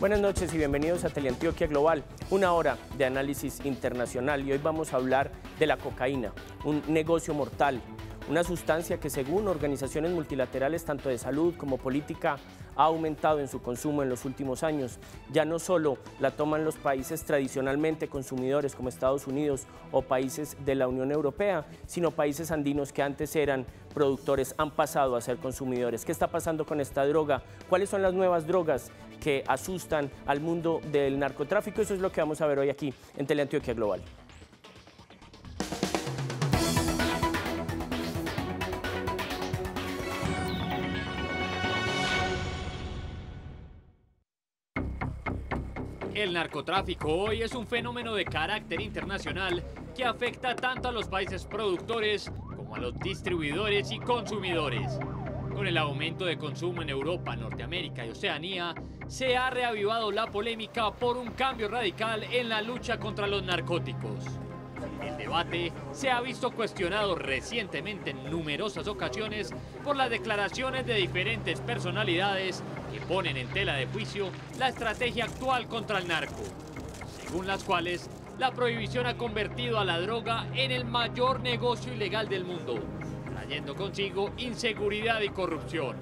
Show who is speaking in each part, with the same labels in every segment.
Speaker 1: Buenas noches y bienvenidos a Teleantioquia Global, una hora de análisis internacional y hoy vamos a hablar de la cocaína, un negocio mortal una sustancia que según organizaciones multilaterales tanto de salud como política ha aumentado en su consumo en los últimos años. Ya no solo la toman los países tradicionalmente consumidores como Estados Unidos o países de la Unión Europea, sino países andinos que antes eran productores han pasado a ser consumidores. ¿Qué está pasando con esta droga? ¿Cuáles son las nuevas drogas que asustan al mundo del narcotráfico? Eso es lo que vamos a ver hoy aquí en Teleantioquia Global.
Speaker 2: El narcotráfico hoy es un fenómeno de carácter internacional que afecta tanto a los países productores como a los distribuidores y consumidores. Con el aumento de consumo en Europa, Norteamérica y Oceanía, se ha reavivado la polémica por un cambio radical en la lucha contra los narcóticos. El debate se ha visto cuestionado recientemente en numerosas ocasiones por las declaraciones de diferentes personalidades que ponen en tela de juicio la estrategia actual contra el narco, según las cuales la prohibición ha convertido a la droga en el mayor negocio ilegal del mundo, trayendo consigo inseguridad y corrupción.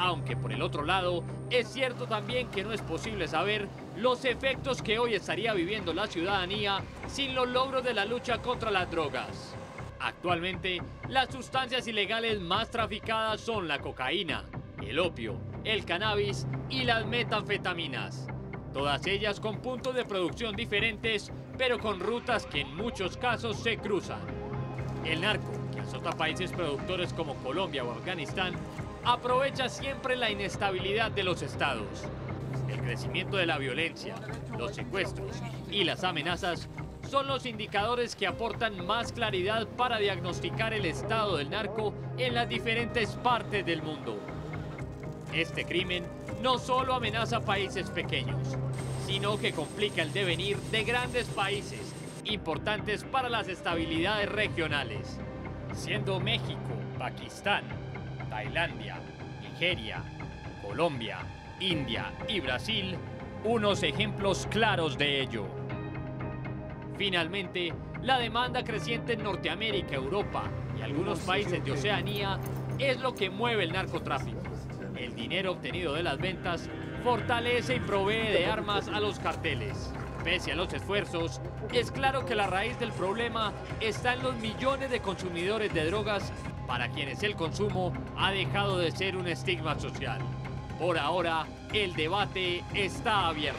Speaker 2: Aunque por el otro lado, es cierto también que no es posible saber los efectos que hoy estaría viviendo la ciudadanía sin los logros de la lucha contra las drogas. Actualmente, las sustancias ilegales más traficadas son la cocaína, el opio, el cannabis y las metanfetaminas. Todas ellas con puntos de producción diferentes, pero con rutas que en muchos casos se cruzan. El narco, que azota países productores como Colombia o Afganistán, aprovecha siempre la inestabilidad de los estados el crecimiento de la violencia, los secuestros y las amenazas son los indicadores que aportan más claridad para diagnosticar el estado del narco en las diferentes partes del mundo. Este crimen no solo amenaza países pequeños, sino que complica el devenir de grandes países importantes para las estabilidades regionales, siendo México, Pakistán, Tailandia, Nigeria, Colombia, India y Brasil, unos ejemplos claros de ello. Finalmente, la demanda creciente en Norteamérica, Europa y algunos países de Oceanía es lo que mueve el narcotráfico. El dinero obtenido de las ventas fortalece y provee de armas a los carteles. Pese a los esfuerzos, es claro que la raíz del problema está en los millones de consumidores de drogas para quienes el consumo ha dejado de ser un estigma social. Por ahora, el debate está abierto.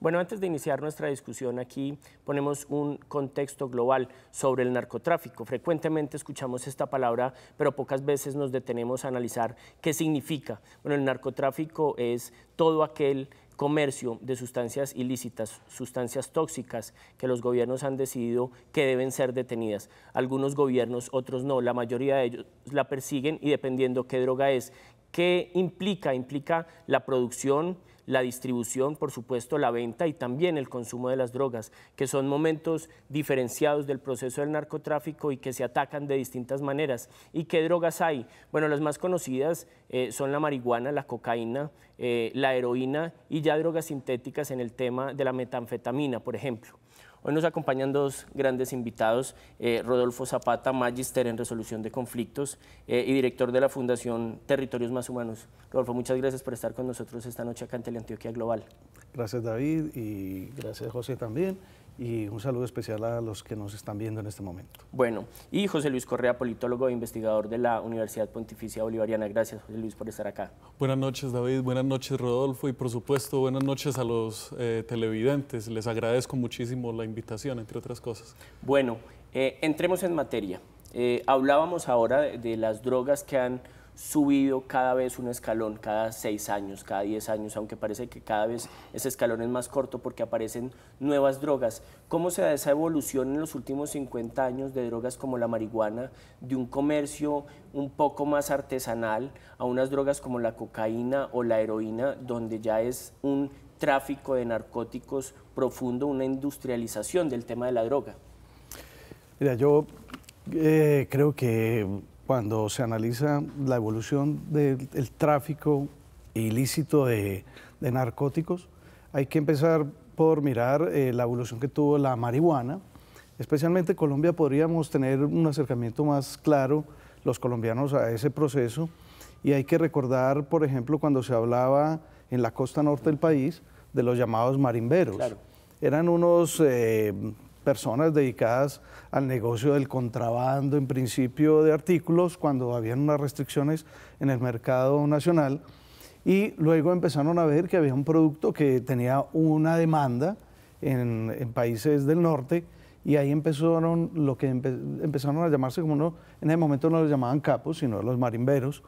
Speaker 1: Bueno, antes de iniciar nuestra discusión aquí, ponemos un contexto global sobre el narcotráfico. Frecuentemente escuchamos esta palabra, pero pocas veces nos detenemos a analizar qué significa. Bueno, el narcotráfico es todo aquel comercio de sustancias ilícitas, sustancias tóxicas que los gobiernos han decidido que deben ser detenidas. Algunos gobiernos, otros no, la mayoría de ellos la persiguen y dependiendo qué droga es. ¿Qué implica? Implica la producción, la distribución, por supuesto la venta y también el consumo de las drogas, que son momentos diferenciados del proceso del narcotráfico y que se atacan de distintas maneras. ¿Y qué drogas hay? Bueno, las más conocidas eh, son la marihuana, la cocaína, eh, la heroína y ya drogas sintéticas en el tema de la metanfetamina, por ejemplo. Hoy nos acompañan dos grandes invitados, eh, Rodolfo Zapata, Magister en resolución de conflictos eh, y director de la Fundación Territorios Más Humanos. Rodolfo, muchas gracias por estar con nosotros esta noche acá en Teleantioquia Global.
Speaker 3: Gracias David y gracias José también y un saludo especial a los que nos están viendo en este momento.
Speaker 1: Bueno, y José Luis Correa, politólogo e investigador de la Universidad Pontificia Bolivariana. Gracias, José Luis, por estar acá.
Speaker 3: Buenas noches, David. Buenas noches, Rodolfo. Y por
Speaker 4: supuesto, buenas noches a los eh, televidentes. Les agradezco muchísimo la invitación, entre
Speaker 1: otras cosas. Bueno, eh, entremos en materia. Eh, hablábamos ahora de las drogas que han subido cada vez un escalón, cada seis años, cada diez años, aunque parece que cada vez ese escalón es más corto porque aparecen nuevas drogas. ¿Cómo se da esa evolución en los últimos 50 años de drogas como la marihuana, de un comercio un poco más artesanal a unas drogas como la cocaína o la heroína, donde ya es un tráfico de narcóticos profundo, una industrialización del tema de la droga?
Speaker 3: Mira, yo eh, creo que cuando se analiza la evolución del tráfico ilícito de, narcóticos, hay que empezar por mirar eh, la evolución que tuvo la marihuana. Especialmente Colombia podríamos tener un acercamiento más claro los colombianos a ese proceso. Y hay que recordar, por ejemplo, cuando se hablaba en la costa norte del país de los llamados marimberos. Eran unos eh, personas dedicadas al negocio del contrabando, en principio de artículos, cuando habían unas restricciones en el mercado nacional. Y luego empezaron a ver que había un producto que tenía una demanda en, países del norte y ahí empezaron lo que empezaron a llamarse como uno, en ese momento no los llamaban capos, sino los marimberos,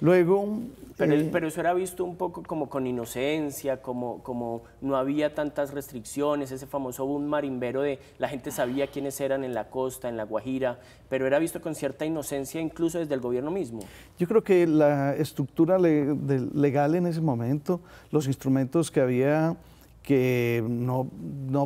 Speaker 3: Luego... Mm, eh,
Speaker 1: pero, eso era visto un poco como con inocencia, como, como no había tantas restricciones, ese famoso boom marimbero de la gente sabía quiénes eran en la costa, en la Guajira, pero era visto con cierta inocencia incluso desde el gobierno mismo.
Speaker 3: Yo creo que la estructura legal en ese momento, los instrumentos que había que no,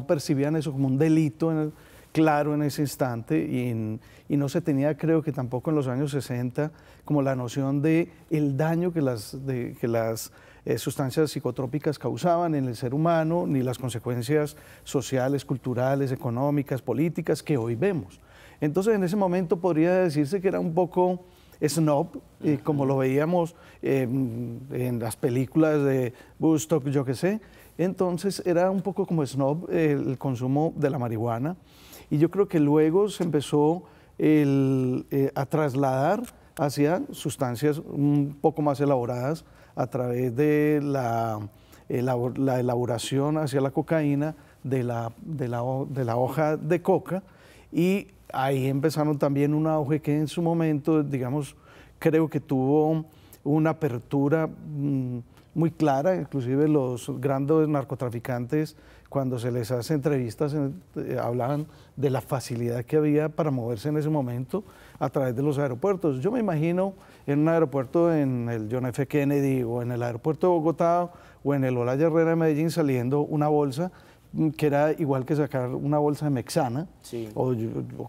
Speaker 3: percibían eso como un delito claro en ese instante y no se tenía creo que tampoco en los años 60 como la noción de el daño que las, de, que las eh, sustancias psicotrópicas causaban en el ser humano, ni las consecuencias sociales, culturales, económicas, políticas que hoy vemos. Entonces, en ese momento podría decirse que era un poco snob, eh, como lo veíamos em, en las películas de Woodstock, yo qué sé. Entonces, era un poco como snob eh, el consumo de la marihuana. Y yo creo que luego se empezó a trasladar hacia sustancias un poco más elaboradas a través de la, eh, elaboración hacia la cocaína de la, hoja de coca y ahí empezaron también un auge que en su momento, digamos, creo que tuvo una apertura mm, muy clara, inclusive los grandes narcotraficantes, cuando se les hace entrevistas, eh, hablaban de la facilidad que había para moverse en ese momento a través de los aeropuertos. Yo me imagino en un aeropuerto en el John F. Kennedy o en el aeropuerto de Bogotá o en el Olaya Herrera de Medellín saliendo una bolsa mm, que era igual que sacar una bolsa de mexana o,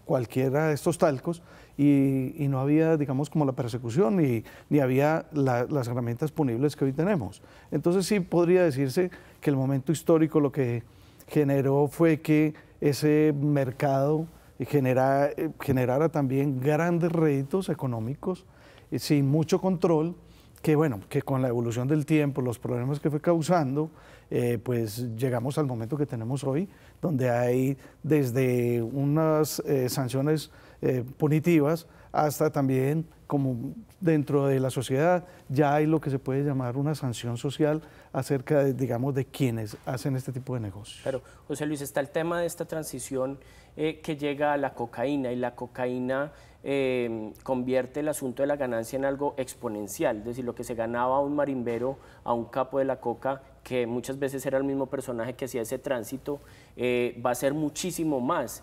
Speaker 3: cualquiera de estos talcos y, no había, digamos, como la persecución ni, ni había las herramientas punibles que hoy tenemos. Entonces sí podría decirse que el momento histórico lo que generó fue que ese mercado genera, eh, generara también grandes réditos económicos eh, sin mucho control, que bueno, que con la evolución del tiempo, los problemas que fue causando, eh, pues llegamos al momento que tenemos hoy, donde hay desde unas sanciones punitivas hasta también como dentro de la sociedad ya hay lo que se puede llamar una sanción social acerca de, digamos, de quienes hacen este tipo de negocios.
Speaker 1: Claro, José Luis, está el tema de esta transición eh, que llega a la cocaína y la cocaína eh, convierte el asunto de la ganancia en algo exponencial, es decir, lo que se ganaba a un marimbero, a un capo de la coca, que muchas veces era el mismo personaje que hacía ese tránsito, eh, va a ser muchísimo más,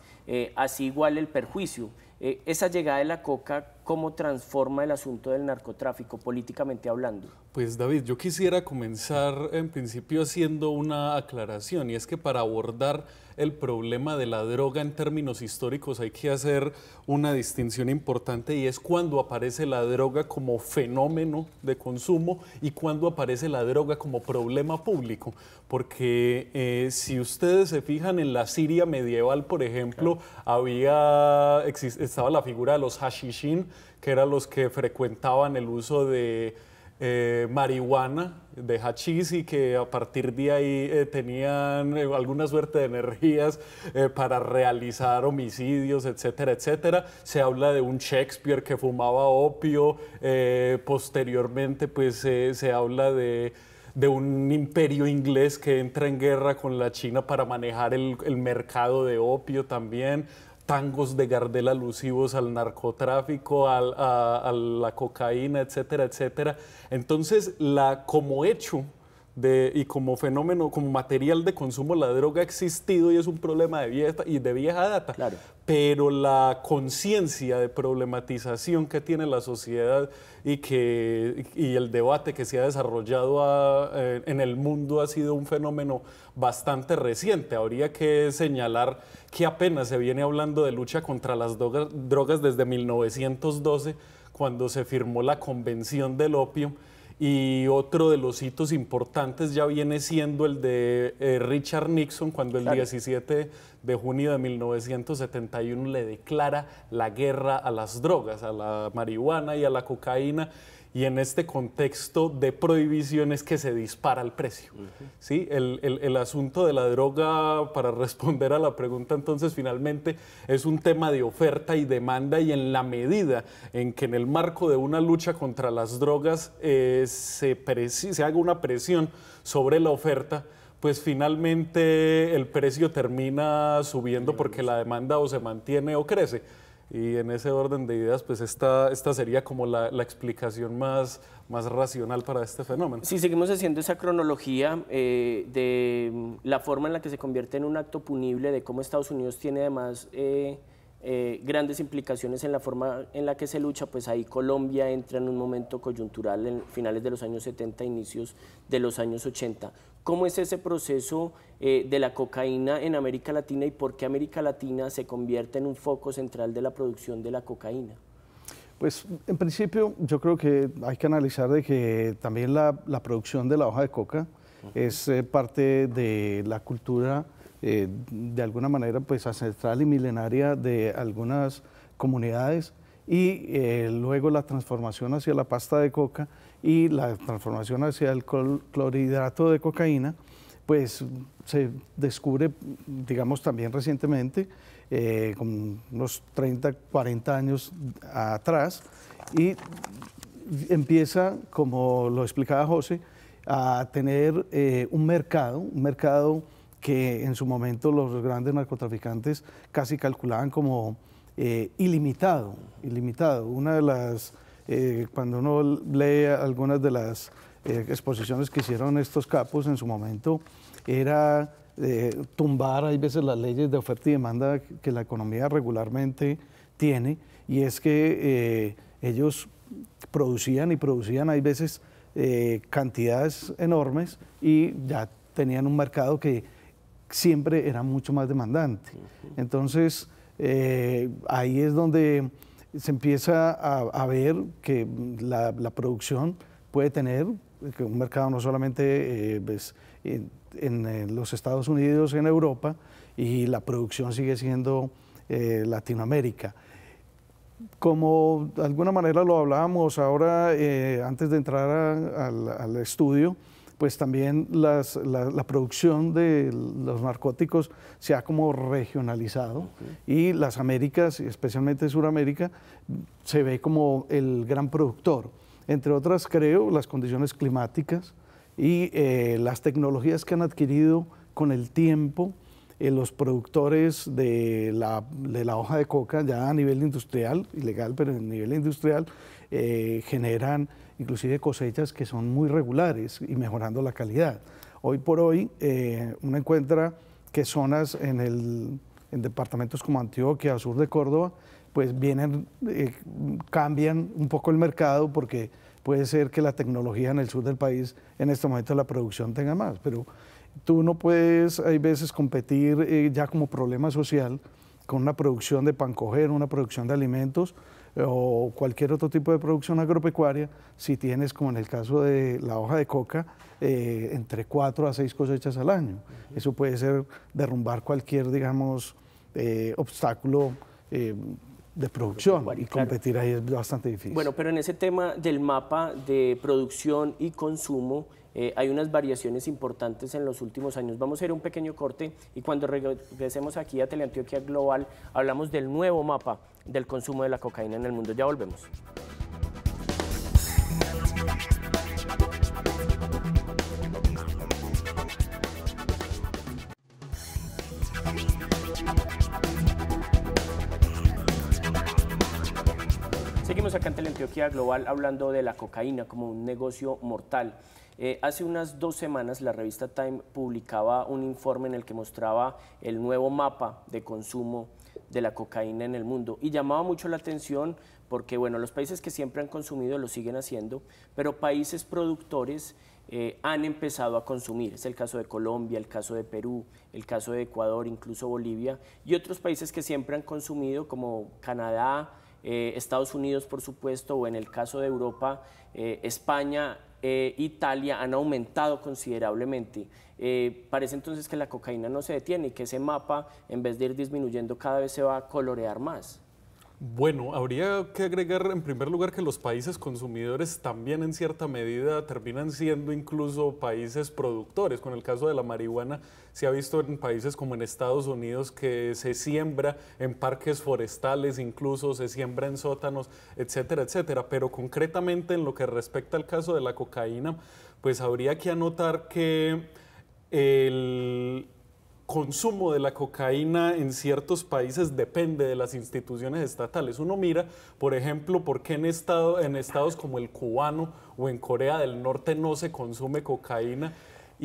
Speaker 1: así igual el perjuicio. esa llegada de la coca, ¿cómo transforma el asunto del narcotráfico políticamente hablando?
Speaker 4: Pues David, yo quisiera comenzar en principio haciendo una aclaración y es que para abordar el problema de la droga en términos históricos hay que hacer una distinción importante y es cuando aparece la droga como fenómeno de consumo y cuando aparece la droga como problema público. Porque eh, si ustedes se fijan en la Siria medieval, por ejemplo, había, estaba la figura de los hashishin, que eran los que frecuentaban el uso de eh, marihuana de hachís y que a partir de ahí eh, tenían eh, alguna suerte de energías para realizar homicidios, etcétera, etcétera. Se habla de un Shakespeare que fumaba opio, posteriormente pues se habla de un imperio inglés que entra en guerra con la China para manejar el mercado de opio también tangos de Gardel alusivos al narcotráfico, al, a, la cocaína, etcétera, etcétera. Entonces, la, como hecho de, y como fenómeno, como material de consumo, la droga ha existido y es un problema de vieja, y de vieja data. Claro pero la conciencia de problematización que tiene la sociedad y, el debate que se ha desarrollado eh, en el mundo ha sido un fenómeno bastante reciente. Habría que señalar que apenas se viene hablando de lucha contra las drogas desde 1912, cuando se firmó la Convención del Opio y otro de los hitos importantes ya viene siendo el de eh, Richard Nixon, cuando el 17 de junio de 1971 le declara la guerra a las drogas, a la marihuana y a la cocaína y en este contexto de prohibiciones que se dispara el precio. ¿sí? El, asunto de la droga, para responder a la pregunta entonces finalmente, es un tema de oferta y demanda y en la medida en que en el marco de una lucha contra las drogas eh, se, se haga una presión sobre la oferta, pues finalmente el precio termina subiendo porque la demanda o se mantiene o crece. Y en ese orden de ideas, pues esta, esta sería como la, explicación más, más racional para este fenómeno.
Speaker 1: Si seguimos haciendo esa cronología eh, de mm, la forma en la que se convierte en un acto punible, de cómo Estados Unidos tiene además eh, eh, grandes implicaciones en la forma en la que se lucha, pues ahí Colombia entra en un momento coyuntural en finales de los años 70, inicios de los años 80. ¿Cómo es ese proceso eh, de la cocaína en América Latina y por qué América Latina se convierte en un foco central de la producción de la cocaína?
Speaker 3: Pues en principio yo creo que hay que analizar de que también la, producción de la hoja de coca es eh, parte de la cultura eh, de alguna manera pues ancestral y milenaria de algunas comunidades y luego la transformación hacia la pasta de coca y la transformación hacia el clorhidrato de cocaína, pues se descubre, digamos, también recientemente, eh, con unos 30, 40 años atrás, y empieza, como lo explicaba José, a tener eh, un mercado, un mercado que en su momento los grandes narcotraficantes casi calculaban como eh, ilimitado, ilimitado. Una de las eh, cuando uno lee algunas de las eh, exposiciones que hicieron estos capos en su momento, era eh, tumbar, hay veces, las leyes de oferta y demanda que la economía regularmente tiene, y es que ellos producían y producían, hay veces, cantidades enormes y ya tenían un mercado que siempre era mucho más demandante. Entonces, ahí es donde se empieza a, ver que la, producción puede tener un mercado no solamente eh, pues, en, eh, los Estados Unidos, en Europa, y la producción sigue siendo eh, Latinoamérica. Como de alguna manera lo hablábamos ahora, antes de entrar al estudio, pues también la, producción de los narcóticos se ha como regionalizado y las Américas, especialmente Suramérica, se ve como el gran productor. Entre otras, creo, las condiciones climáticas y eh, las tecnologías que han adquirido con el tiempo eh, los productores de la, hoja de coca ya a nivel industrial, ilegal, pero a nivel industrial, eh, generan inclusive cosechas que son muy regulares y mejorando la calidad. Hoy por hoy eh, uno encuentra que zonas en, departamentos como Antioquia, sur de Córdoba, pues vienen, eh, cambian un poco el mercado porque puede ser que la tecnología en el sur del país en este momento la producción tenga más, pero tú no puedes, hay veces, competir eh, ya como problema social con una producción de pancoger, una producción de alimentos, eh, o cualquier otro tipo de producción agropecuaria, si tienes, como en el caso de la hoja de coca, eh, entre cuatro a seis cosechas al año. Eso puede ser derrumbar cualquier, digamos, eh, obstáculo de producción y competir ahí es bastante difícil. Bueno,
Speaker 1: pero en ese tema del mapa de producción y consumo eh, hay unas variaciones importantes en los últimos años. Vamos a hacer un pequeño corte y cuando regresemos aquí a Teleantioquia Global hablamos del nuevo mapa del consumo de la cocaína en el mundo. Ya volvemos. ante la Global hablando de la cocaína como un negocio mortal. Eh, hace unas dos semanas la revista Time publicaba un informe en el que mostraba el nuevo mapa de consumo de la cocaína en el mundo y llamaba mucho la atención porque bueno, los países que siempre han consumido lo siguen haciendo, pero países productores eh, han empezado a consumir. Es el caso de Colombia, el caso de Perú, el caso de Ecuador, incluso Bolivia y otros países que siempre han consumido como Canadá, eh, Estados Unidos, por supuesto, o en el caso de Europa, eh, España, e Italia han aumentado considerablemente. parece entonces que la cocaína no se detiene y que ese mapa, en vez de ir disminuyendo, cada vez se va a colorear más.
Speaker 4: Bueno, habría que agregar en primer lugar que los países consumidores también en cierta medida terminan siendo incluso países productores. Con el caso de la marihuana se ha visto en países como en Estados Unidos que se siembra en parques forestales, incluso se siembra en sótanos, etcétera, etcétera. Pero concretamente en lo que respecta al caso de la cocaína, pues habría que anotar que el consumo de la cocaína en ciertos países depende de las instituciones estatales. Uno mira, por ejemplo, por qué en, estado, en estados como el cubano o en Corea del Norte no se consume cocaína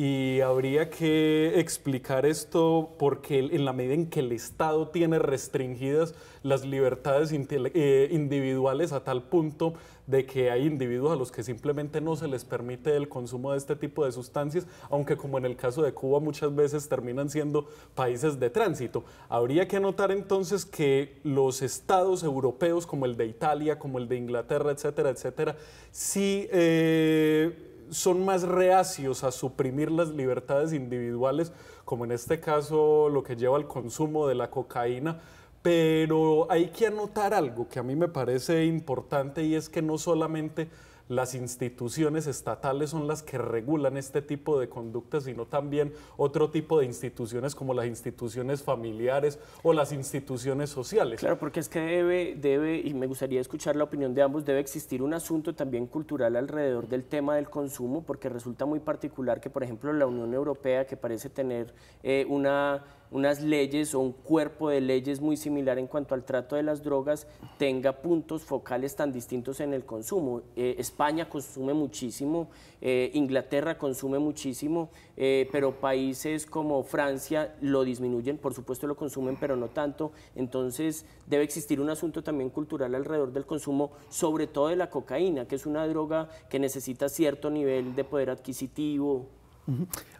Speaker 4: y habría que explicar esto porque en la medida en que el Estado tiene restringidas las libertades eh, individuales a tal punto de que hay individuos a los que simplemente no se les permite el consumo de este tipo de sustancias, aunque como en el caso de Cuba muchas veces terminan siendo países de tránsito. Habría que anotar entonces que los estados europeos como el de Italia, como el de Inglaterra, etcétera, etcétera, sí... Eh, son más reacios a suprimir las libertades individuales, como en este caso lo que lleva al consumo de la cocaína, pero hay que anotar algo que a mí me parece importante y es que no solamente las instituciones estatales son las que regulan este tipo de conductas, sino también otro tipo de instituciones como las instituciones familiares o las instituciones
Speaker 1: sociales. Claro, porque es que debe, debe, y me gustaría escuchar la opinión de ambos, debe existir un asunto también cultural alrededor del tema del consumo, porque resulta muy particular que, por ejemplo, la Unión Europea, que parece tener eh, una unas leyes o un cuerpo de leyes muy similar en cuanto al trato de las drogas tenga puntos focales tan distintos en el consumo. Eh, España consume muchísimo, eh, Inglaterra consume muchísimo, eh, pero países como Francia lo disminuyen, por supuesto lo consumen, pero no tanto. Entonces debe existir un asunto también cultural alrededor del consumo, sobre todo de la cocaína, que es una droga que necesita cierto nivel de poder adquisitivo.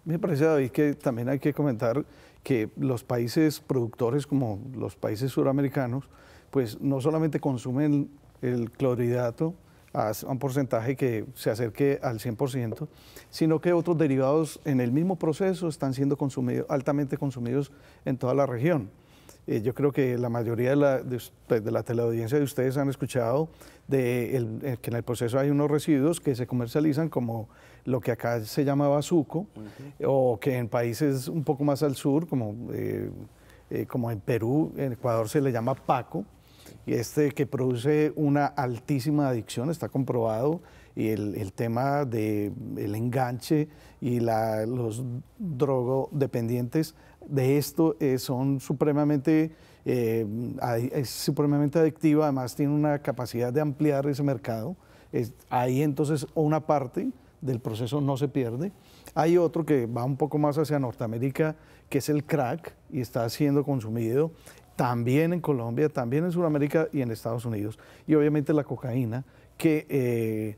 Speaker 3: Me parece, David, que también hay que comentar que los países productores como los países suramericanos, pues no solamente consumen el, clorhidrato a un porcentaje que se acerque al 100%, sino que otros derivados en el mismo proceso están siendo consumidos, altamente consumidos en toda la región. Eh, yo creo que la mayoría de la, de, pues, teleaudiencia de ustedes han escuchado de eh, que en el proceso hay unos residuos que se comercializan como lo que acá se llama bazuco, o que en países un poco más al sur, como, eh, como en Perú, en Ecuador se le llama paco, y este que produce una altísima adicción, está comprobado, y el, tema del el enganche y la, los drogodependientes de esto eh, son supremamente, eh, es supremamente adictiva, además tiene una capacidad de ampliar ese mercado. ahí entonces una parte del proceso no se pierde. Hay otro que va un poco más hacia Norteamérica, que es el crack, y está siendo consumido también en Colombia, también en Sudamérica y en Estados Unidos. Y obviamente la cocaína, que... Eh,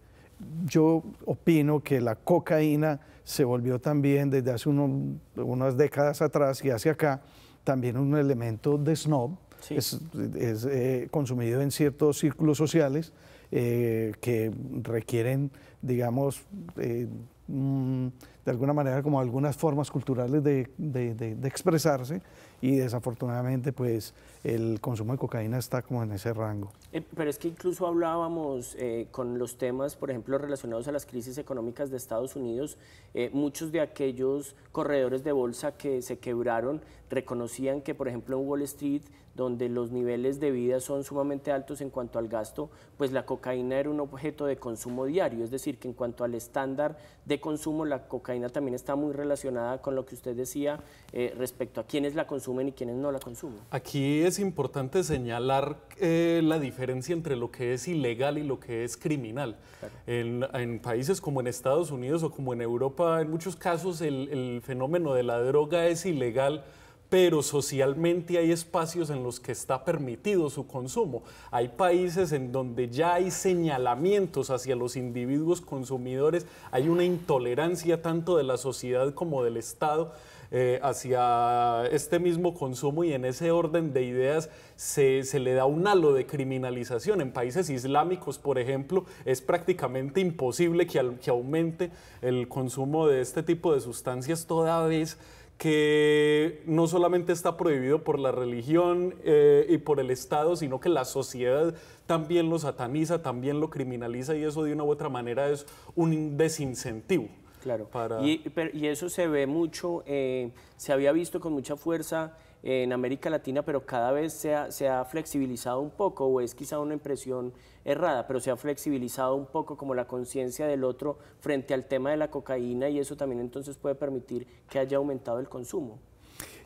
Speaker 3: yo opino que la cocaína se volvió también desde hace unas décadas atrás y hacia acá también un elemento de snob, es, eh, consumido en ciertos círculos sociales eh, que requieren, digamos, eh, Mm, de alguna manera como algunas formas culturales de, de, expresarse y desafortunadamente pues el consumo de cocaína está como en ese rango.
Speaker 1: Eh, pero es que incluso hablábamos eh, con los temas, por ejemplo, relacionados a las crisis económicas de Estados Unidos, eh, muchos de aquellos corredores de bolsa que se quebraron reconocían que, por ejemplo, en Wall Street donde los niveles de vida son sumamente altos en cuanto al gasto, pues la cocaína era un objeto de consumo diario, es decir, que en cuanto al estándar de consumo, la cocaína también está muy relacionada con lo que usted decía eh, respecto a quiénes la consumen y quiénes no la consumen.
Speaker 4: Aquí es importante señalar eh, la diferencia entre lo que es ilegal y lo que es criminal. En, países como en Estados Unidos o como en Europa, en muchos casos el fenómeno de la droga es ilegal pero socialmente hay espacios en los que está permitido su consumo. Hay países en donde ya hay señalamientos hacia los individuos consumidores, hay una intolerancia tanto de la sociedad como del Estado. Eh, hacia este mismo consumo y en ese orden de ideas se, le da un halo de criminalización. En países islámicos, por ejemplo, es prácticamente imposible que, que aumente el consumo de este tipo de sustancias toda vez que no solamente está prohibido por la religión eh, y por el Estado, sino que la sociedad también lo sataniza, también lo criminaliza y eso de una u otra manera es un desincentivo.
Speaker 1: Claro. Y, eso se ve mucho, eh, se había visto con mucha fuerza en América Latina, pero cada vez se ha, flexibilizado un poco, o es quizá una impresión errada, pero se ha flexibilizado un poco como la conciencia del otro frente al tema de la cocaína y eso también entonces puede permitir que haya aumentado el consumo.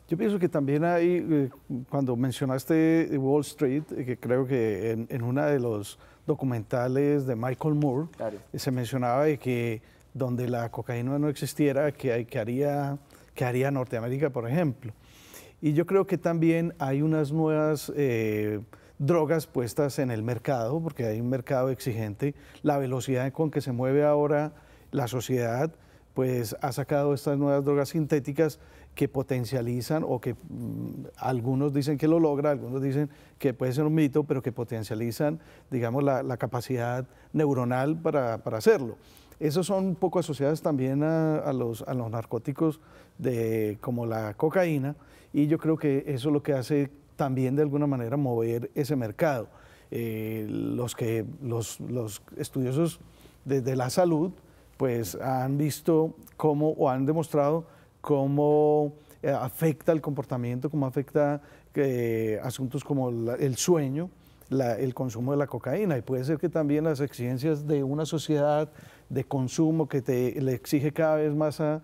Speaker 3: Yo pienso que también hay, eh, cuando mencionaste Wall Street, eh, que creo que en, uno de los documentales de Michael Moore eh, se mencionaba de que donde la cocaína no existiera, que haría Norteamérica, por ejemplo? Y yo creo que también hay unas nuevas eh, drogas puestas en el mercado, porque hay un mercado exigente. La velocidad con que se mueve ahora la sociedad, pues ha sacado estas nuevas drogas sintéticas que potencializan o que mm, algunos dicen que lo logra, algunos dicen que puede ser un mito, pero que potencializan, digamos, la, la capacidad neuronal para, para hacerlo. Esos son un poco asociadas también a, a, los, a los narcóticos de, como la cocaína, y yo creo que eso es lo que hace también de alguna manera mover ese mercado. Eh, los, que, los, estudiosos de, la salud pues han visto cómo o han demostrado cómo eh, afecta el comportamiento, cómo afecta eh, asuntos como el sueño, el consumo de la cocaína. Y puede ser que también las exigencias de una sociedad de consumo que te, le exige cada vez más a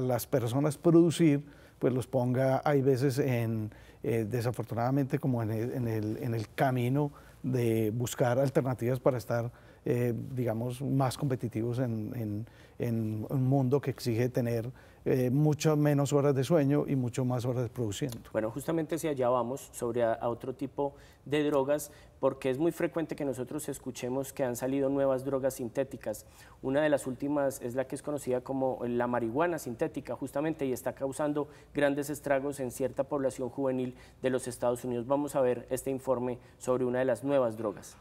Speaker 3: las personas producir, pues los ponga, hay veces en, eh, desafortunadamente como en, el, en el, camino de buscar alternativas para estar eh, digamos, más competitivos en, un mundo que exige tener eh, mucho menos horas de sueño y mucho más horas produciendo.
Speaker 1: Bueno, justamente si allá vamos sobre a otro tipo de drogas, porque es muy frecuente que nosotros escuchemos que han salido nuevas drogas sintéticas. Una de las últimas es la que es conocida como la marihuana sintética, justamente, y está causando grandes estragos en cierta población juvenil de los Estados Unidos. Vamos a ver este informe sobre una de las nuevas drogas.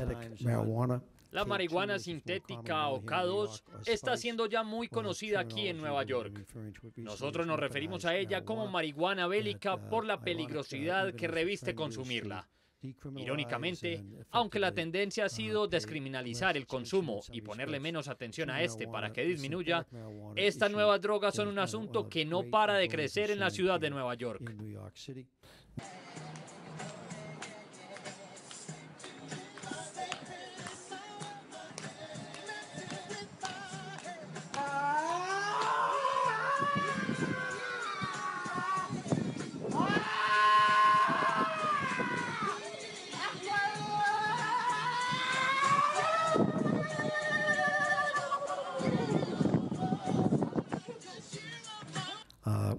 Speaker 3: Uh,
Speaker 2: la marihuana sintética o K2 está siendo ya muy conocida aquí en Nueva York. Nosotros nos referimos a ella como marihuana bélica uh, por la peligrosidad que reviste consumirla. Irónicamente, aunque la tendencia ha sido descriminalizar el consumo y ponerle menos atención a este para que disminuya, estas nuevas drogas son un asunto que no para de crecer en la ciudad de Nueva York.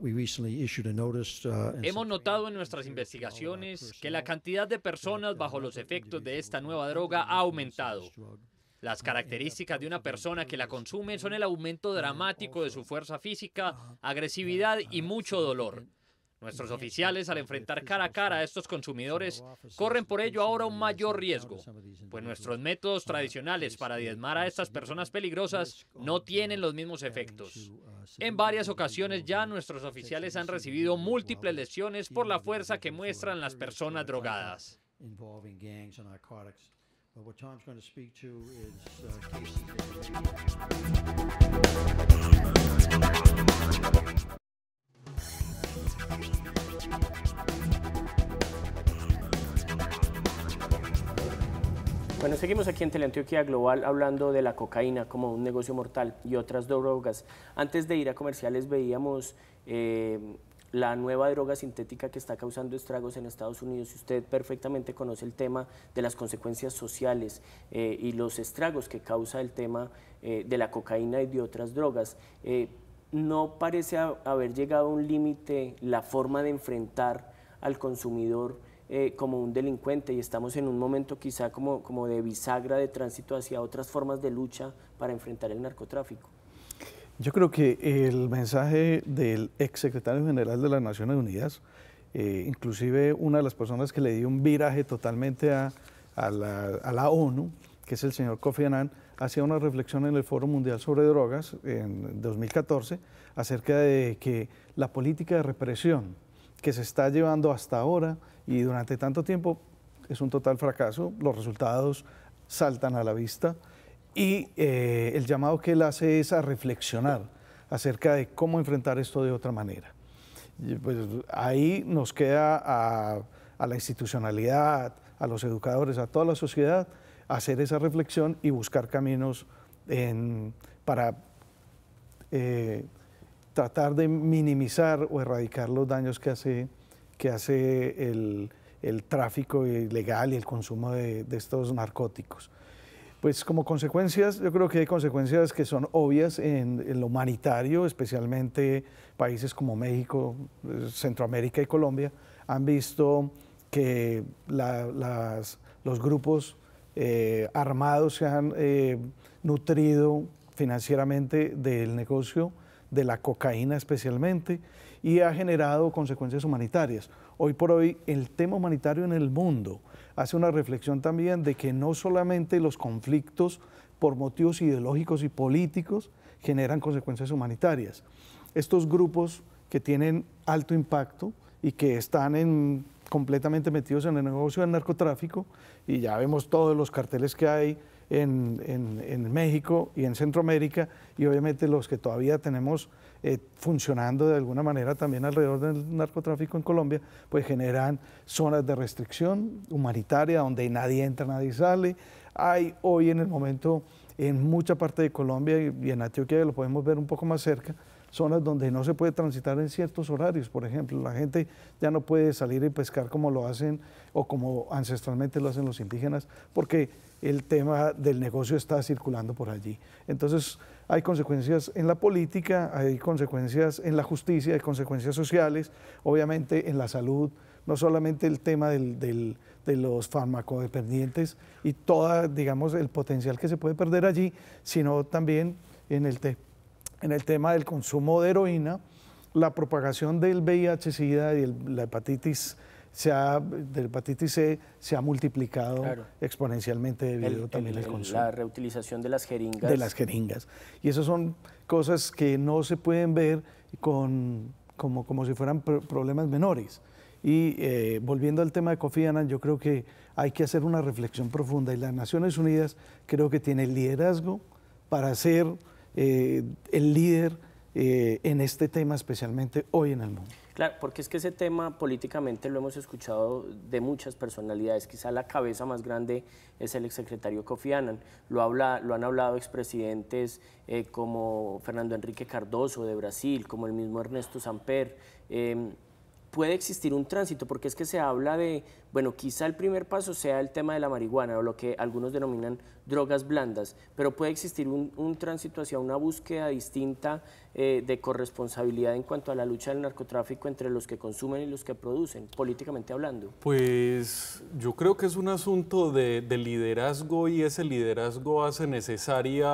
Speaker 3: Uh,
Speaker 2: Hemos notado en nuestras uh, investigaciones que la cantidad de personas uh, bajo los efectos de esta nueva droga ha aumentado. Las características de una persona que la consume son el aumento dramático de su fuerza física, agresividad y mucho dolor. Nuestros oficiales, al enfrentar cara a cara a estos consumidores, corren por ello ahora un mayor riesgo, pues nuestros métodos tradicionales para diezmar a estas personas peligrosas no tienen los mismos efectos. En varias ocasiones ya nuestros oficiales han recibido múltiples lesiones por la fuerza que muestran las personas drogadas.
Speaker 1: Bueno, seguimos aquí en Teleantioquia Global hablando de la cocaína como un negocio mortal y otras drogas. Antes de ir a comerciales veíamos eh, la nueva droga sintética que está causando estragos en Estados Unidos. y Usted perfectamente conoce el tema de las consecuencias sociales eh, y los estragos que causa el tema eh, de la cocaína y de otras drogas. no parece haber llegado a un límite la forma de enfrentar al consumidor eh, como un delincuente y estamos en un momento quizá como, como de bisagra de tránsito hacia otras formas de lucha para enfrentar el narcotráfico.
Speaker 3: Yo creo que el mensaje del exsecretario general de las Naciones Unidas, eh, inclusive una de las personas que le dio un viraje totalmente a, la, a la, ONU, que es el señor Kofi Annan, hacía una reflexión en el Foro Mundial sobre Drogas en 2014 acerca de que la política de represión que se está llevando hasta ahora y durante tanto tiempo es un total fracaso, los resultados saltan a la vista y eh, el llamado que él hace es a reflexionar acerca de cómo enfrentar esto de otra manera. pues ahí nos queda a, la institucionalidad, a los educadores, a toda la sociedad, hacer esa reflexión y buscar caminos en, para eh, tratar de minimizar o erradicar los daños que hace que hace el, el tráfico ilegal y el consumo de, de, estos narcóticos. Pues como consecuencias, yo creo que hay consecuencias que son obvias en, lo humanitario, especialmente países como México, Centroamérica y Colombia, han visto que las, los grupos eh, armados se han eh, nutrido financieramente del negocio de la cocaína especialmente, y ha generado consecuencias humanitarias. Hoy por hoy el tema humanitario en el mundo hace una reflexión también de que no solamente los conflictos por motivos ideológicos y políticos generan consecuencias humanitarias. Estos grupos que tienen alto impacto y que están completamente metidos en el negocio del narcotráfico, y ya vemos todos los carteles que hay en, en, en México y en Centroamérica y obviamente los que todavía tenemos eh, funcionando de alguna manera también alrededor del narcotráfico en Colombia, pues generan zonas de restricción humanitaria donde nadie entra, nadie sale. Hay hoy en el momento en mucha parte de Colombia y en Antioquia, lo podemos ver un poco más cerca, zonas donde no se puede transitar en ciertos horarios. Por ejemplo, la gente ya no puede salir y pescar como lo hacen o como ancestralmente lo hacen los indígenas, porque el tema del negocio está circulando por allí. Entonces, hay consecuencias en la política, hay consecuencias en la justicia, hay consecuencias sociales, obviamente en la salud, no solamente el tema de los farmacodependientes y todo, digamos, el potencial que se puede perder allí, sino también en el tema en el tema del consumo de heroína, la propagación del VIH-Sida y la hepatitis hepatitis C se ha multiplicado exponencialmente debido también al consumo. La
Speaker 1: reutilización de las jeringas. De las
Speaker 3: jeringas. Y esas son cosas que no se pueden ver con, como, como si fueran problemas menores. Y eh, volviendo al tema de Kofi Annan, yo creo que hay que hacer una reflexión profunda y las Naciones Unidas creo que tiene liderazgo para hacer eh, el líder eh, en este tema, especialmente hoy en el mundo.
Speaker 1: Claro, porque es que ese tema políticamente lo hemos escuchado de muchas personalidades. Quizá la cabeza más grande es el exsecretario Kofi Annan. Lo, habla, lo han hablado expresidentes eh, como Fernando Enrique Cardoso de Brasil, como el mismo Ernesto Samper. Em, puede existir un tránsito, porque es que se habla de, bueno, quizá el primer paso sea el tema de la marihuana o lo que algunos denominan drogas blandas, pero puede existir un, tránsito hacia una búsqueda distinta eh, de corresponsabilidad en cuanto a la lucha del narcotráfico entre los que consumen y los que producen, políticamente hablando.
Speaker 4: Pues yo creo que es un asunto de, liderazgo y ese liderazgo hace necesaria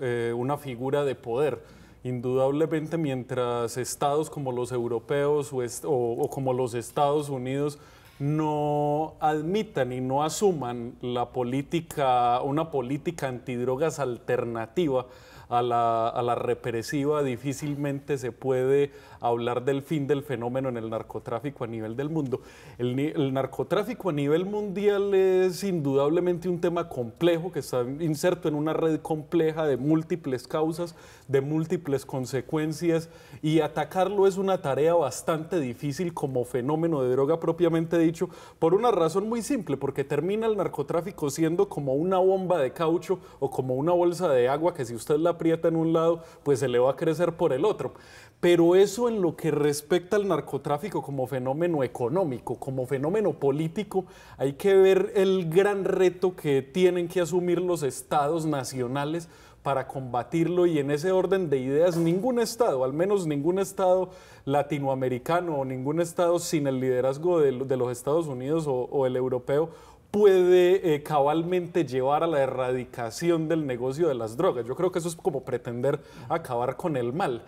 Speaker 4: eh, una figura de poder Indudablemente, mientras estados como los europeos o, como los Estados Unidos no admitan y no asuman la política, una política antidrogas alternativa a la, a la represiva, difícilmente se puede hablar del fin del fenómeno en el narcotráfico a nivel del mundo. El, narcotráfico a nivel mundial es indudablemente un tema complejo que está inserto en una red compleja de múltiples causas, de múltiples consecuencias y atacarlo es una tarea bastante difícil como fenómeno de droga propiamente dicho por una razón muy simple, porque termina el narcotráfico siendo como una bomba de caucho o como una bolsa de agua que si usted la aprieta en un lado, pues se le va a crecer por el otro. Pero eso en lo que respecta al narcotráfico como fenómeno económico, como fenómeno político, hay que ver el gran reto que tienen que asumir los estados nacionales para combatirlo y en ese orden de ideas ningún Estado, al menos ningún Estado latinoamericano o ningún Estado sin el liderazgo de, los Estados Unidos o el europeo puede eh, cabalmente llevar a la erradicación del negocio de las drogas. Yo creo que eso es como pretender acabar con el mal.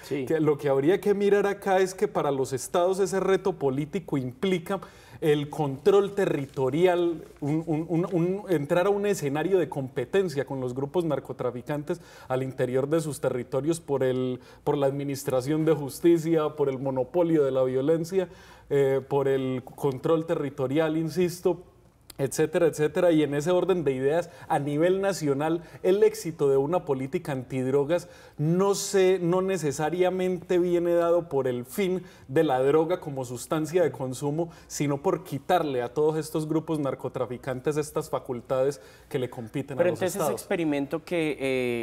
Speaker 4: lo que habría que mirar acá es que para los estados ese reto político implica el control territorial, entrar a un escenario de competencia con los grupos narcotraficantes al interior de sus territorios por, el, por la administración de justicia, por el monopolio de la violencia, eh, por el control territorial, insisto, etcétera, etcétera. Y en ese orden de ideas, a nivel nacional, el éxito de una política antidrogas no, se, no necesariamente viene dado por el fin de la droga como sustancia de consumo, sino por quitarle a todos estos grupos narcotraficantes estas facultades que le compiten a los entonces ese
Speaker 1: experimento que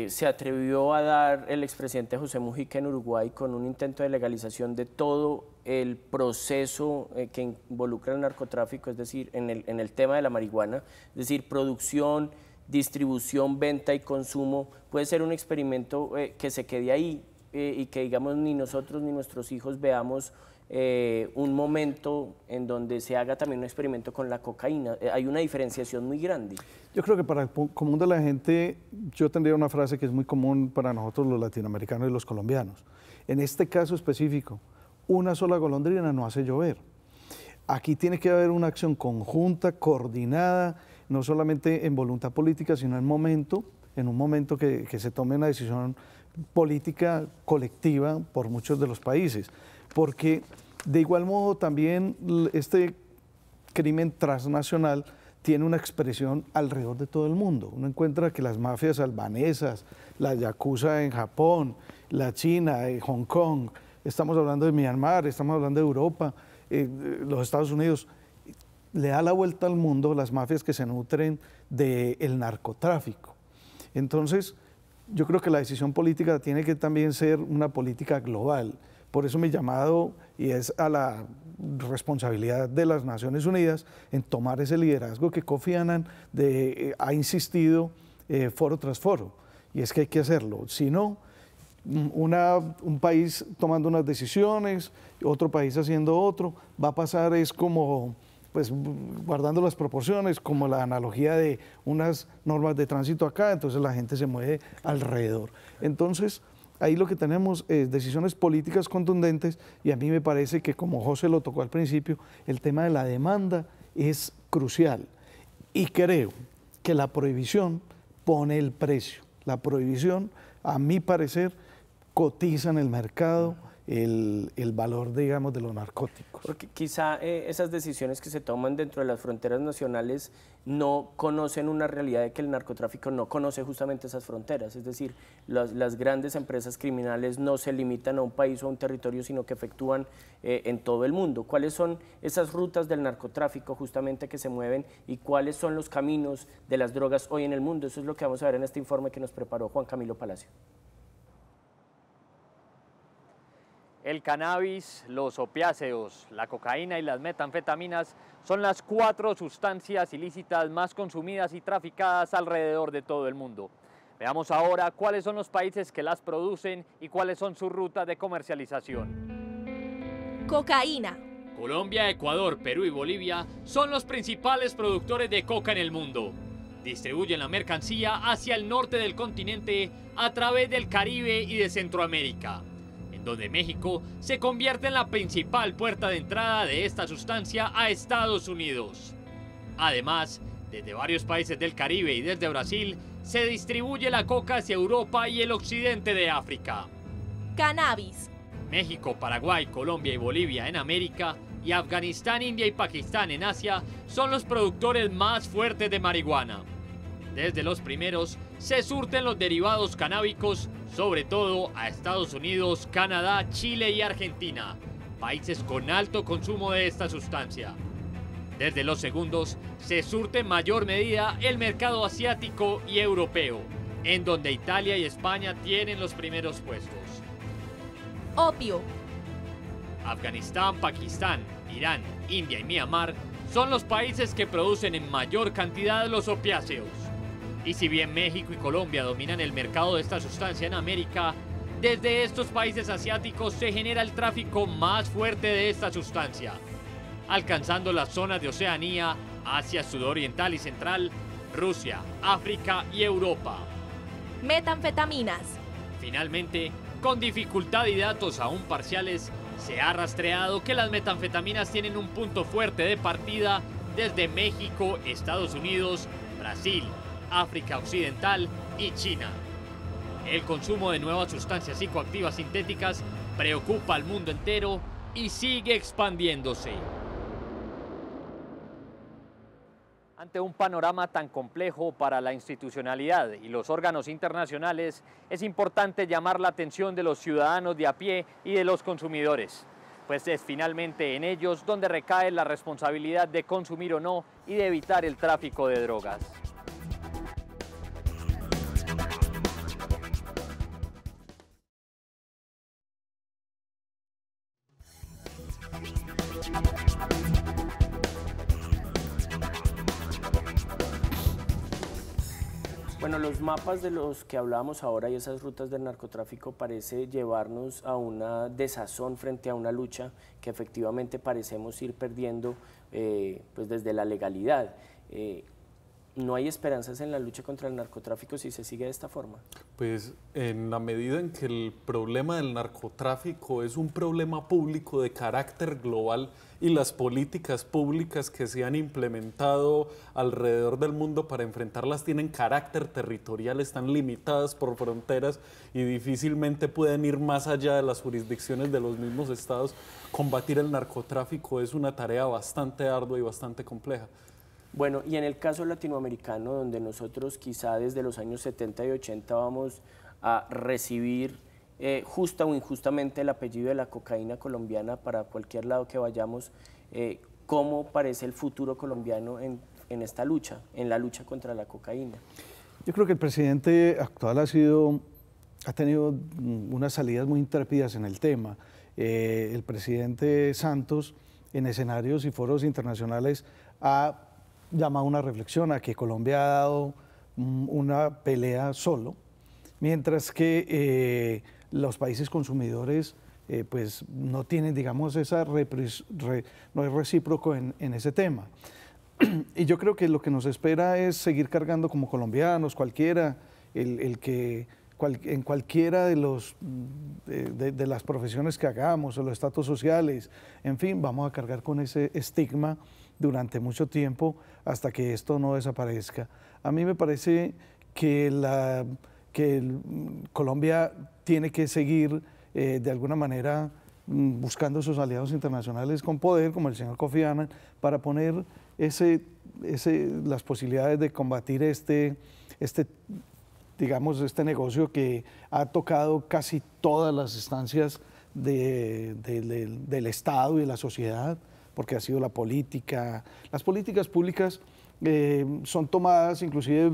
Speaker 1: eh, se atrevió a dar el expresidente José Mujica en Uruguay con un intento de legalización de todo el proceso eh, que involucra el narcotráfico, es decir, en el, tema de la marihuana, es decir, producción, distribución, venta y consumo, puede ser un experimento eh, que se quede ahí eh, y que digamos ni nosotros ni nuestros hijos veamos un momento en donde se haga también un experimento con la cocaína. hay una diferenciación muy grande.
Speaker 3: Yo creo que para el común de la gente, yo tendría una frase que es muy común para nosotros los latinoamericanos y los colombianos. En este caso específico, una sola golondrina no hace llover. Aquí tiene que haber una acción conjunta, coordinada, no solamente en voluntad política, sino en momento, en un momento que, que se tome una decisión política colectiva por muchos de los países. Porque de igual modo también este crimen transnacional tiene una expresión alrededor de todo el mundo. Uno encuentra que las mafias albanesas, la yakuza en Japón, la China, en eh, Hong Kong, estamos hablando de Myanmar, estamos hablando de Europa, eh, los Estados Unidos. Le da la vuelta al mundo las mafias que se nutren del narcotráfico. Entonces, yo creo que la decisión política tiene que también ser una política global. Por eso me he llamado y es a la responsabilidad de las Naciones Unidas en tomar ese liderazgo que Kofi Annan de, eh, ha insistido eh, foro tras foro. Y es que hay que hacerlo. Si no, una, un país tomando unas decisiones, otro país haciendo otro, va a pasar es como, pues guardando las proporciones, como la analogía de unas normas de tránsito acá, entonces la gente se mueve alrededor. Entonces, ahí lo que tenemos es decisiones políticas contundentes y a mí me parece que, como José lo tocó al principio, el tema de la demanda es crucial. Y creo que la prohibición pone el precio. La prohibición, a mi parecer, cotizan el mercado. El, valor, digamos, de los narcóticos.
Speaker 1: Porque quizá eh, esas decisiones que se toman dentro de las fronteras nacionales no conocen una realidad de que el narcotráfico no conoce justamente esas fronteras. Es decir, las, grandes empresas criminales no se limitan a un país o a un territorio, sino que efectúan eh, en todo el mundo. ¿Cuáles son esas rutas del narcotráfico justamente que se mueven y cuáles son los caminos de las drogas hoy en el mundo? Eso es lo que vamos a ver en este informe que nos preparó Juan Camilo Palacio.
Speaker 2: El cannabis, los opiáceos, la cocaína y las metanfetaminas son las cuatro sustancias ilícitas más consumidas y traficadas alrededor de todo el mundo. Veamos ahora cuáles son los países que las producen y cuáles son sus rutas de comercialización. Cocaína. Colombia, Ecuador, Perú y Bolivia son los principales productores de coca en el mundo. Distribuyen la mercancía hacia el norte del continente a través del Caribe y de Centroamérica donde México se convierte en la principal puerta de entrada de esta sustancia a Estados Unidos. Además, desde varios países del Caribe y desde Brasil, se distribuye la coca hacia Europa y el occidente de África. Cannabis. México, Paraguay, Colombia y Bolivia en América y Afganistán, India y Pakistán en Asia son los productores más fuertes de marihuana. Desde los primeros se surten los derivados canábicos, sobre todo a Estados Unidos, Canadá, Chile y Argentina, países con alto consumo de esta sustancia. Desde los segundos se surte en mayor medida el mercado asiático y europeo, en donde Italia y España tienen los primeros puestos. Opio. Afganistán, Pakistán, Irán, India y Myanmar son los países que producen en mayor cantidad los opiáceos. Y si bien México y Colombia dominan el mercado de esta sustancia en América, desde estos países asiáticos se genera el tráfico más fuerte de esta sustancia, alcanzando las zonas de Oceanía, Asia Sudoriental y Central, Rusia, África y Europa. Metanfetaminas. Finalmente, con dificultad y datos aún parciales, se ha rastreado que las metanfetaminas tienen un punto fuerte de partida desde México, Estados Unidos, Brasil, África Occidental y China. El consumo de nuevas sustancias psicoactivas sintéticas preocupa al mundo entero y sigue expandiéndose. Ante un panorama tan complejo para la institucionalidad y los órganos internacionales, es importante llamar la atención de los ciudadanos de a pie y de los consumidores, pues es finalmente en ellos donde recae la responsabilidad de consumir o no y de evitar el tráfico de drogas.
Speaker 1: Bueno, los mapas de los que hablábamos ahora y esas rutas del narcotráfico parece llevarnos a una desazón frente a una lucha que efectivamente parecemos ir perdiendo eh, pues desde la legalidad. Eh, no hay esperanzas en la lucha contra el narcotráfico si se sigue de esta forma?
Speaker 4: Pues en la medida en que el problema del narcotráfico es un problema público de carácter global y las políticas públicas que se han implementado alrededor del mundo para enfrentarlas tienen carácter territorial, están limitadas por fronteras y difícilmente pueden ir más allá de las jurisdicciones de los mismos estados, combatir el narcotráfico es una tarea bastante ardua y bastante compleja.
Speaker 1: Bueno, y en el caso latinoamericano, donde nosotros quizá desde los años 70 y 80 vamos a recibir eh, justa o injustamente el apellido de la cocaína colombiana para cualquier lado que vayamos, eh, ¿cómo parece el futuro colombiano en, esta lucha, en la lucha contra la cocaína?
Speaker 3: Yo creo que el presidente actual ha sido ha tenido unas salidas muy intrépidas en el tema. Eh, el presidente Santos, en escenarios y foros internacionales, ha llama una reflexión a que Colombia ha dado mm, una pelea solo, mientras que eh, los países consumidores eh, pues no tienen, digamos, esa no es recíproco en, ese tema. y yo creo que lo que nos espera es seguir cargando como colombianos, cualquiera, el, que en cualquiera de, los, mm, de, de, las profesiones que hagamos o los estatus sociales, en fin, vamos a cargar con ese estigma durante mucho tiempo hasta que esto no desaparezca. A mí me parece que, que mm, Colombia tiene que seguir eh, de alguna manera mm, buscando sus aliados internacionales con poder, como el señor Kofi Annan, para poner las posibilidades de combatir este, este, digamos, este negocio que ha tocado casi todas las instancias del Estado y de la sociedad porque ha sido la política. Las políticas públicas eh, son tomadas inclusive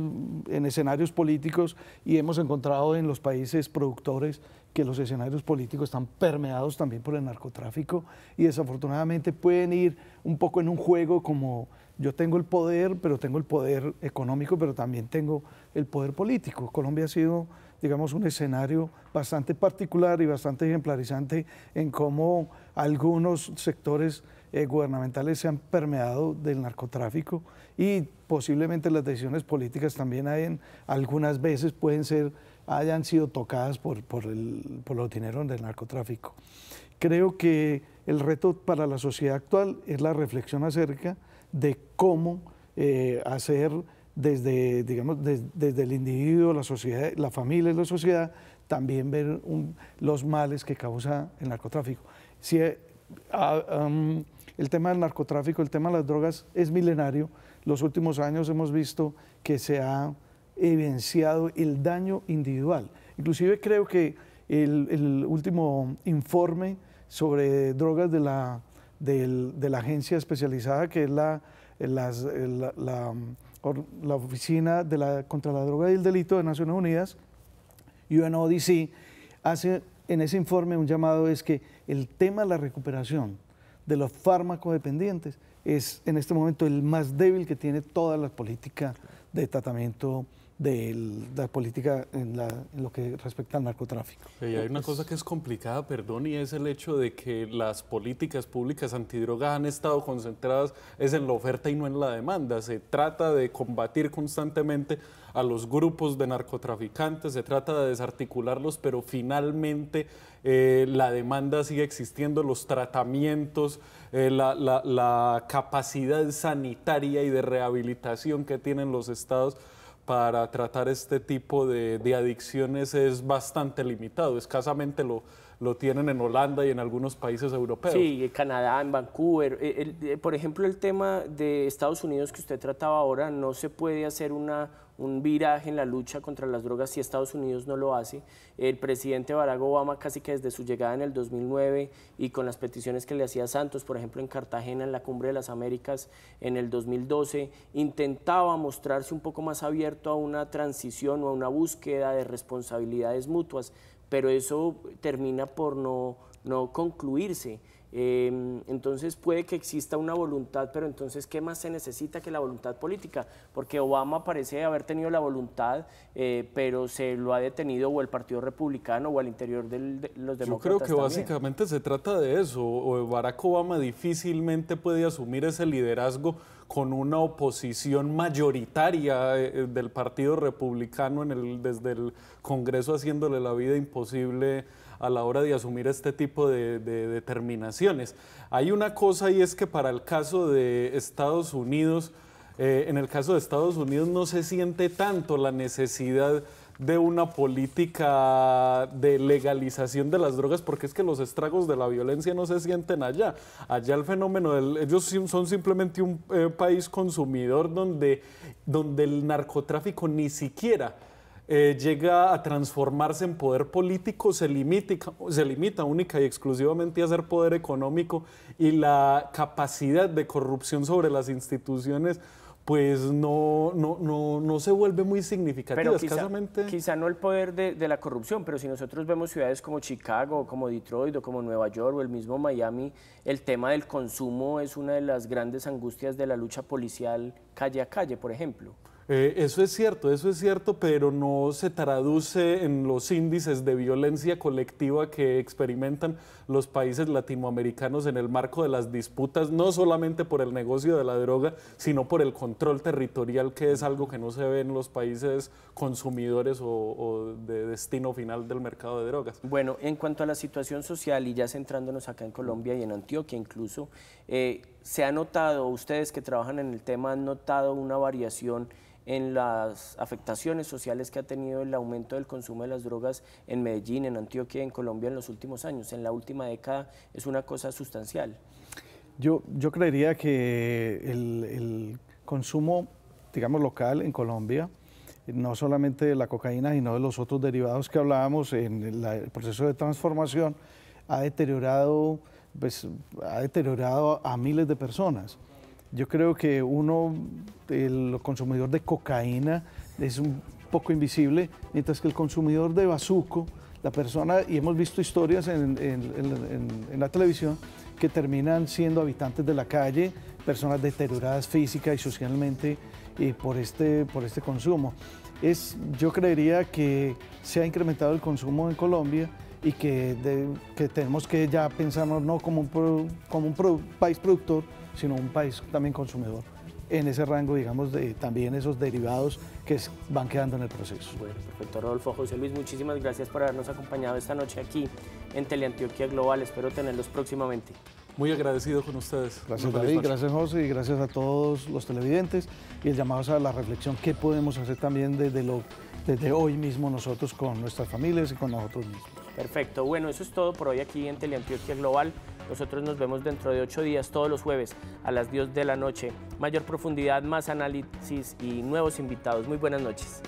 Speaker 3: en escenarios políticos y hemos encontrado en los países productores que los escenarios políticos están permeados también por el narcotráfico y desafortunadamente pueden ir un poco en un juego como yo tengo el poder, pero tengo el poder económico, pero también tengo el poder político. Colombia ha sido, digamos, un escenario bastante particular y bastante ejemplarizante en cómo algunos sectores eh, gubernamentales se han permeado del narcotráfico y posiblemente las decisiones políticas también hayan, algunas veces pueden ser, hayan sido tocadas por, por, el, por los dineros del narcotráfico. Creo que el reto para la sociedad actual es la reflexión acerca de cómo eh, hacer desde, digamos, desde el individuo, la sociedad, la familia y la sociedad, también ver los males que causa el narcotráfico. Si el tema del narcotráfico, el tema de las drogas es milenario. Los últimos años hemos visto que se ha evidenciado el daño individual. Inclusive creo que el, último informe sobre drogas de la, de la agencia especializada, que es la, la, Oficina de la, contra la Droga y el Delito de Naciones Unidas, UNODC, hace en ese informe un llamado es que el tema de la recuperación de los fármacos dependientes es en este momento el más débil que tiene toda la política de tratamiento de la política en, lo que respecta al narcotráfico. Y hay una cosa
Speaker 4: que es complicada, perdón, y es el hecho de que las políticas públicas antidrogas han estado concentradas es en la oferta y no en la demanda. Se trata de combatir constantemente a los grupos de narcotraficantes, se trata de desarticularlos, pero finalmente eh, la demanda sigue existiendo, los tratamientos, eh, la capacidad sanitaria y de rehabilitación que tienen los estados para tratar este tipo de, adicciones es bastante limitado, escasamente lo, lo tienen en Holanda y en algunos países europeos. Sí,
Speaker 1: en Canadá, en Vancouver. Eh, eh, por ejemplo, el tema de Estados Unidos que usted trataba ahora, no se puede hacer una, un viraje en la lucha contra las drogas si Estados Unidos no lo hace. El presidente Barack Obama casi que desde su llegada en el 2009 y con las peticiones que le hacía Santos, por ejemplo en Cartagena, en la Cumbre de las Américas en el 2012, intentaba mostrarse un poco más abierto a una transición o a una búsqueda de responsabilidades mutuas pero eso termina por no, concluirse. Em, entonces puede que exista una voluntad, pero entonces ¿qué más se necesita que la voluntad política? Porque Obama parece haber tenido la voluntad, eh, pero se lo ha detenido o el Partido Republicano o al interior del, de los demócratas. Yo creo que
Speaker 4: básicamente se trata de eso. Barack Obama difícilmente puede asumir ese liderazgo con una oposición mayoritaria eh, eh, del Partido Republicano en el, desde el Congreso haciéndole la vida imposible a la hora de asumir este tipo de, determinaciones. Hay una cosa y es que para el caso de Estados Unidos, eh, en el caso de Estados Unidos no se siente tanto la necesidad de una política de legalización de las drogas, porque es que los estragos de la violencia no se sienten allá. Allá el fenómeno, del, ellos son simplemente un eh, país consumidor donde, donde el narcotráfico ni siquiera... Eh, llega a transformarse en poder político, se limita, se limita única y exclusivamente a ser poder económico y la capacidad de corrupción sobre las instituciones pues no, no, no, no se vuelve muy significativo,
Speaker 1: quizá, no el poder de, de, la corrupción, pero si nosotros vemos ciudades como Chicago, como Detroit, o como Nueva York, o el mismo Miami, el tema del consumo es una de las grandes angustias de la lucha policial calle a calle, por ejemplo.
Speaker 4: Eh, eso es cierto, eso es cierto, pero no se traduce en los índices de violencia colectiva que experimentan los países latinoamericanos en el marco de las disputas, no solamente por el negocio de la droga, sino por el control territorial, que es algo que no se ve en los países
Speaker 1: consumidores o, de destino final del mercado de drogas. Bueno, en cuanto a la situación social, y ya centrándonos acá en Colombia y en Antioquia incluso, eh, ¿Se ha notado, ustedes que trabajan en el tema, han notado una variación en las afectaciones sociales que ha tenido el aumento del consumo de las drogas en Medellín, en Antioquia, en Colombia en los últimos años? En la última década es una cosa sustancial.
Speaker 3: Yo, yo creería que el, el consumo, digamos, local en Colombia, no solamente de la cocaína, sino de los otros derivados que hablábamos en el proceso de transformación, ha deteriorado pues, ha deteriorado a miles de personas. Yo creo que uno, el consumidor de cocaína, es un poco invisible, mientras que el consumidor de bazuco, la persona, y hemos visto historias en, la televisión, que terminan siendo habitantes de la calle, personas deterioradas física y socialmente eh, por, este, por este consumo. Es, yo creería que se ha incrementado el consumo en Colombia y que, tenemos que ya pensarnos no como un, como un país productor, sino un país también consumidor en ese rango, digamos, de también esos derivados que van quedando en el
Speaker 1: proceso. Bueno, perfecto, Rodolfo. José Luis, muchísimas gracias por habernos acompañado esta noche aquí en Teleantioquia Global. Espero tenerlos próximamente. Muy agradecido con ustedes. Gracias, David, gracias,
Speaker 3: José, y gracias a todos los televidentes. Y el llamado a la reflexión, ¿qué podemos hacer también desde, lo, desde hoy mismo nosotros con nuestras familias y con nosotros mismos?
Speaker 1: Perfecto, bueno, eso es todo por hoy aquí en Teleantioquia Global. Nosotros nos vemos dentro de ocho días todos los jueves a las 10 de la noche. Mayor profundidad, más análisis y nuevos invitados. Muy buenas noches.